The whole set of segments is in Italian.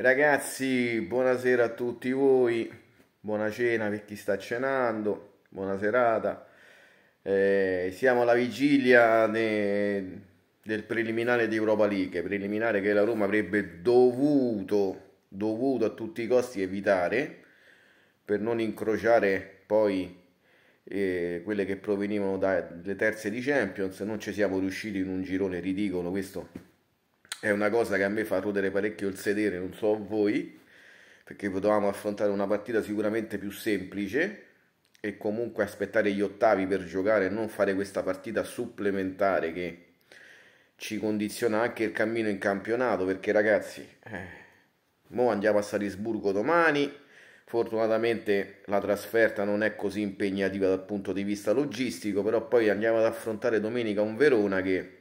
Ragazzi, buonasera a tutti voi, buona cena per chi sta cenando, buona serata. Eh, siamo alla vigilia de, del preliminare di Europa League, preliminare che la Roma avrebbe dovuto, dovuto a tutti i costi evitare per non incrociare poi eh, quelle che provenivano dalle terze di Champions. Non ci siamo riusciti in un girone ridicolo, questo è una cosa che a me fa rodere parecchio il sedere, non so voi, perché potevamo affrontare una partita sicuramente più semplice e comunque aspettare gli ottavi per giocare e non fare questa partita supplementare che ci condiziona anche il cammino in campionato perché ragazzi, eh, mo andiamo a Salisburgo domani, fortunatamente la trasferta non è così impegnativa dal punto di vista logistico, però poi andiamo ad affrontare domenica un Verona che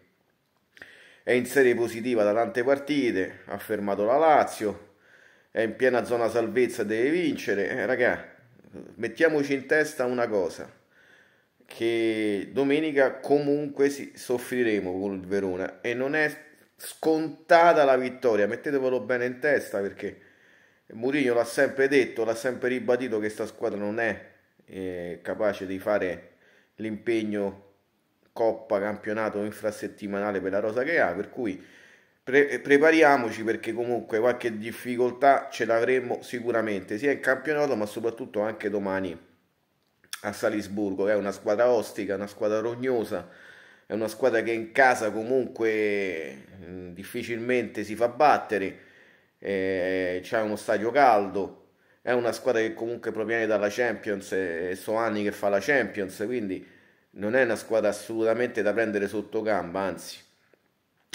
è in serie positiva da tante partite, ha fermato la Lazio, è in piena zona salvezza, deve vincere. Eh, raga, mettiamoci in testa una cosa, che domenica comunque soffriremo con il Verona e non è scontata la vittoria, mettetevelo bene in testa perché Mourinho l'ha sempre detto, l'ha sempre ribadito che questa squadra non è eh, capace di fare l'impegno coppa campionato infrasettimanale per la rosa che ha, per cui pre- prepariamoci perché comunque qualche difficoltà ce l'avremo sicuramente, sia in campionato ma soprattutto anche domani a Salisburgo, che è una squadra ostica, una squadra rognosa, è una squadra che in casa comunque mh, mm, difficilmente si fa battere, eh, c'è uno stadio caldo, è una squadra che comunque proviene dalla Champions e, eh, e so anni che fa la Champions, quindi non è una squadra assolutamente da prendere sotto gamba, anzi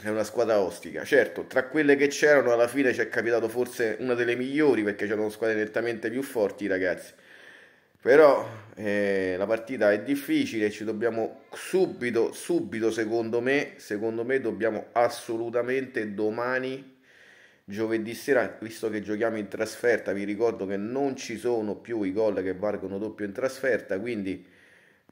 è una squadra ostica. Certo, tra quelle che c'erano alla fine ci è capitato forse una delle migliori perché c'erano squadre nettamente più forti ragazzi. Però eh, la partita è difficile, ci dobbiamo subito, subito secondo me, secondo me dobbiamo assolutamente domani, giovedì sera, visto che giochiamo in trasferta, vi ricordo che non ci sono più i gol che valgono doppio in trasferta, quindi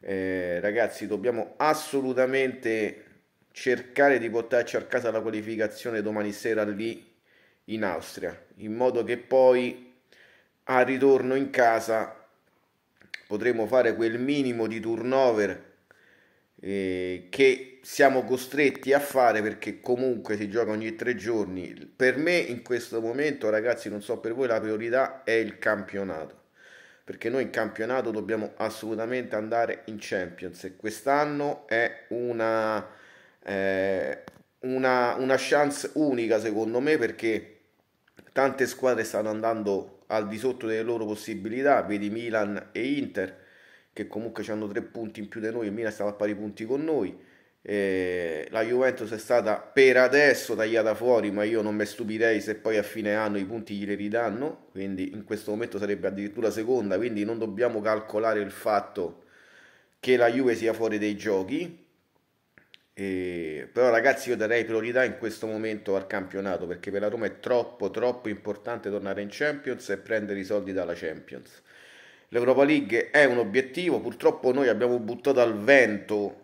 eh, ragazzi, dobbiamo assolutamente cercare di portarci a casa la qualificazione domani sera lì in Austria, in modo che poi al ritorno in casa potremo fare quel minimo di turnover eh, che siamo costretti a fare perché comunque si gioca ogni tre giorni. Per me in questo momento, ragazzi, non so per voi, la priorità è il campionato perché noi in campionato dobbiamo assolutamente andare in Champions e quest'anno è una, eh, una, una chance unica secondo me perché tante squadre stanno andando al di sotto delle loro possibilità, vedi Milan e Inter che comunque hanno tre punti in più di noi e Milan stava a pari punti con noi eh, la Juventus è stata per adesso tagliata fuori, ma io non mi stupirei se poi a fine anno i punti gli le ridanno, quindi in questo momento sarebbe addirittura seconda, quindi non dobbiamo calcolare il fatto che la Juve sia fuori dai giochi. Eh, però ragazzi io darei priorità in questo momento al campionato perché per la Roma è troppo troppo importante tornare in Champions e prendere i soldi dalla Champions. L'Europa League è un obiettivo, purtroppo noi abbiamo buttato al vento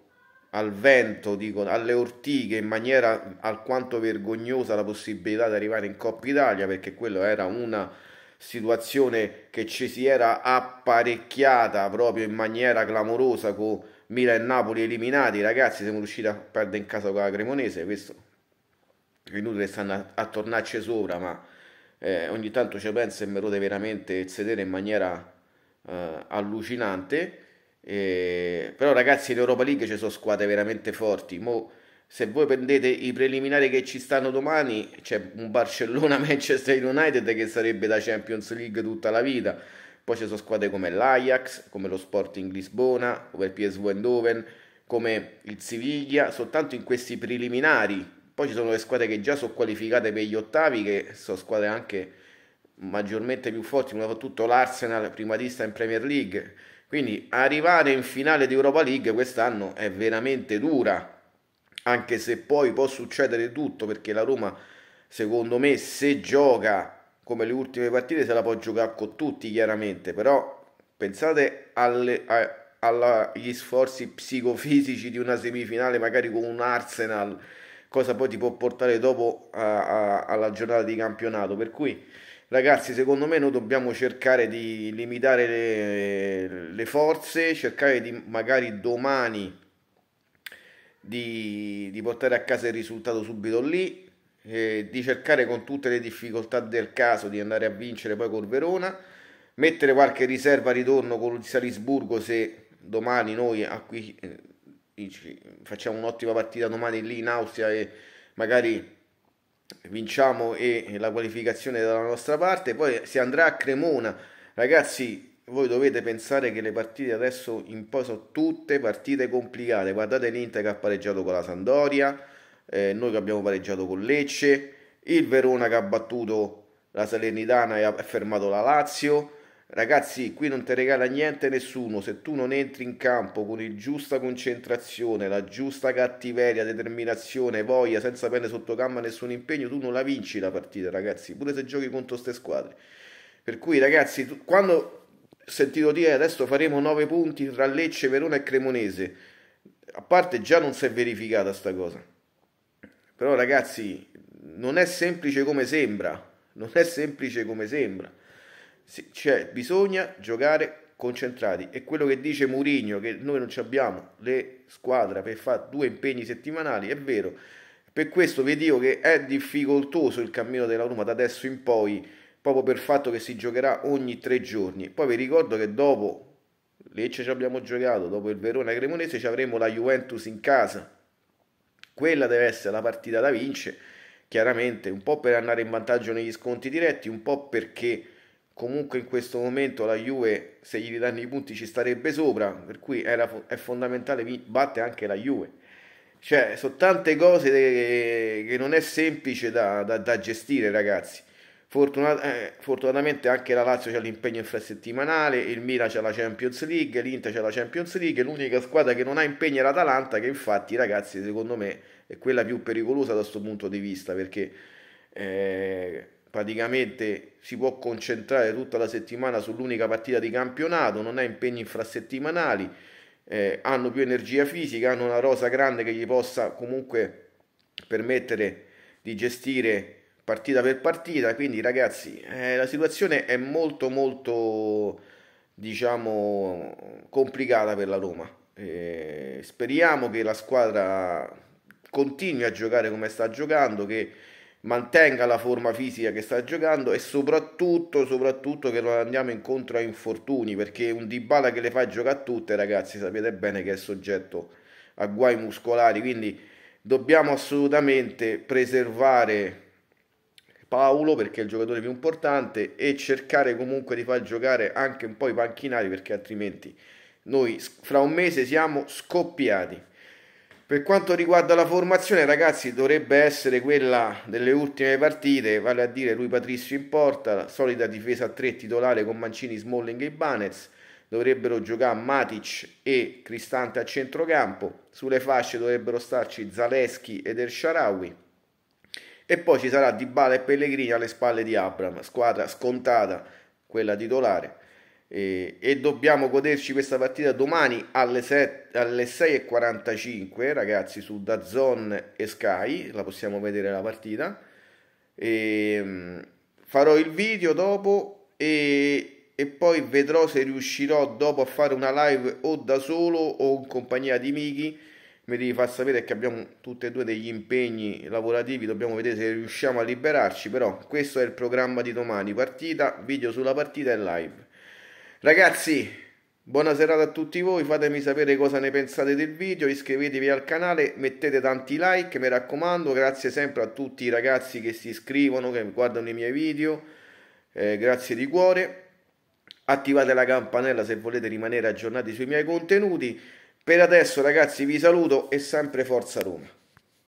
al vento, dicono, alle ortiche in maniera alquanto vergognosa la possibilità di arrivare in Coppa Italia perché quella era una situazione che ci si era apparecchiata proprio in maniera clamorosa con Milan e Napoli eliminati, ragazzi siamo riusciti a perdere in casa con la Cremonese, questo è inutile stanno a, a tornarci sopra, ma eh, ogni tanto ci penso e mi rode veramente il sedere in maniera eh, allucinante eh, però ragazzi in Europa League ci sono squadre veramente forti. Mo, se voi prendete i preliminari che ci stanno domani, c'è un Barcellona-Manchester United che sarebbe da Champions League tutta la vita. Poi ci sono squadre come l'Ajax, come lo Sporting Lisbona, come il PSV Eindhoven, come il Siviglia, soltanto in questi preliminari. Poi ci sono le squadre che già sono qualificate per gli ottavi, che sono squadre anche maggiormente più forti, soprattutto l'Arsenal, primatista in Premier League quindi arrivare in finale di Europa League quest'anno è veramente dura, anche se poi può succedere tutto perché la Roma, secondo me, se gioca come le ultime partite se la può giocare con tutti chiaramente, però pensate alle, a, alla, agli sforzi psicofisici di una semifinale magari con un Arsenal cosa poi ti può portare dopo a, a, alla giornata di campionato. Per cui, ragazzi, secondo me noi dobbiamo cercare di limitare le, le forze, cercare di magari domani di, di, portare a casa il risultato subito lì, eh, di cercare con tutte le difficoltà del caso di andare a vincere poi col Verona, mettere qualche riserva ritorno con il Salisburgo se domani noi acquisiamo facciamo un'ottima partita domani lì in Austria e magari vinciamo e la qualificazione dalla nostra parte, poi si andrà a Cremona, ragazzi voi dovete pensare che le partite adesso in poi sono tutte partite complicate, guardate l'Inter che ha pareggiato con la Sandoria, eh, noi che abbiamo pareggiato con Lecce, il Verona che ha battuto la Salernitana e ha fermato la Lazio, Ragazzi, qui non ti regala niente nessuno, se tu non entri in campo con il giusta concentrazione, la giusta cattiveria, determinazione, voglia, senza prendere sotto gamba nessun impegno, tu non la vinci la partita, ragazzi, pure se giochi contro queste squadre. Per cui, ragazzi, tu, quando sentito dire adesso faremo 9 punti tra Lecce, Verona e Cremonese, a parte già non si è verificata sta cosa. Però, ragazzi, non è semplice come sembra, non è semplice come sembra cioè bisogna giocare concentrati e quello che dice Mourinho che noi non abbiamo le squadre per fare due impegni settimanali è vero per questo vi dico che è difficoltoso il cammino della Roma da adesso in poi proprio per il fatto che si giocherà ogni tre giorni poi vi ricordo che dopo Lecce ci abbiamo giocato dopo il Verona e Cremonese ci avremo la Juventus in casa quella deve essere la partita da vincere chiaramente un po' per andare in vantaggio negli sconti diretti un po' perché comunque in questo momento la Juve se gli danno i punti ci starebbe sopra per cui era, è fondamentale battere anche la Juve cioè sono tante cose che, che non è semplice da, da, da gestire ragazzi Fortuna, eh, fortunatamente anche la Lazio c'ha l'impegno infrasettimanale il Milan c'ha la Champions League l'Inter c'ha la Champions League l'unica squadra che non ha impegno è l'Atalanta che infatti ragazzi secondo me è quella più pericolosa da questo punto di vista perché eh, praticamente si può concentrare tutta la settimana sull'unica partita di campionato, non ha impegni infrasettimanali, eh, hanno più energia fisica, hanno una rosa grande che gli possa comunque permettere di gestire partita per partita, quindi ragazzi eh, la situazione è molto molto diciamo complicata per la Roma. Eh, speriamo che la squadra continui a giocare come sta giocando, che mantenga la forma fisica che sta giocando e soprattutto, soprattutto che non andiamo incontro a infortuni perché un Dybala che le fa giocare tutte ragazzi sapete bene che è soggetto a guai muscolari quindi dobbiamo assolutamente preservare Paolo perché è il giocatore più importante e cercare comunque di far giocare anche un po' i panchinari perché altrimenti noi fra un mese siamo scoppiati per quanto riguarda la formazione, ragazzi, dovrebbe essere quella delle ultime partite, vale a dire lui Patrizio in porta, solita difesa a tre titolare con Mancini, Smalling e Banez. Dovrebbero giocare Matic e Cristante a centrocampo. Sulle fasce dovrebbero starci Zaleschi ed El Sharawi. E poi ci sarà Dybala e Pellegrini alle spalle di Abram, squadra scontata, quella titolare e, e dobbiamo goderci questa partita domani alle, 7, alle 6.45 ragazzi su Dazon e Sky, la possiamo vedere la partita. E, ehm, farò il video dopo e, e, poi vedrò se riuscirò dopo a fare una live o da solo o in compagnia di Miki mi devi far sapere che abbiamo tutti e due degli impegni lavorativi dobbiamo vedere se riusciamo a liberarci però questo è il programma di domani partita video sulla partita e live Ragazzi, buona serata a tutti voi, fatemi sapere cosa ne pensate del video, iscrivetevi al canale, mettete tanti like, mi raccomando, grazie sempre a tutti i ragazzi che si iscrivono, che guardano i miei video, eh, grazie di cuore. Attivate la campanella se volete rimanere aggiornati sui miei contenuti. Per adesso ragazzi vi saluto e sempre forza Roma.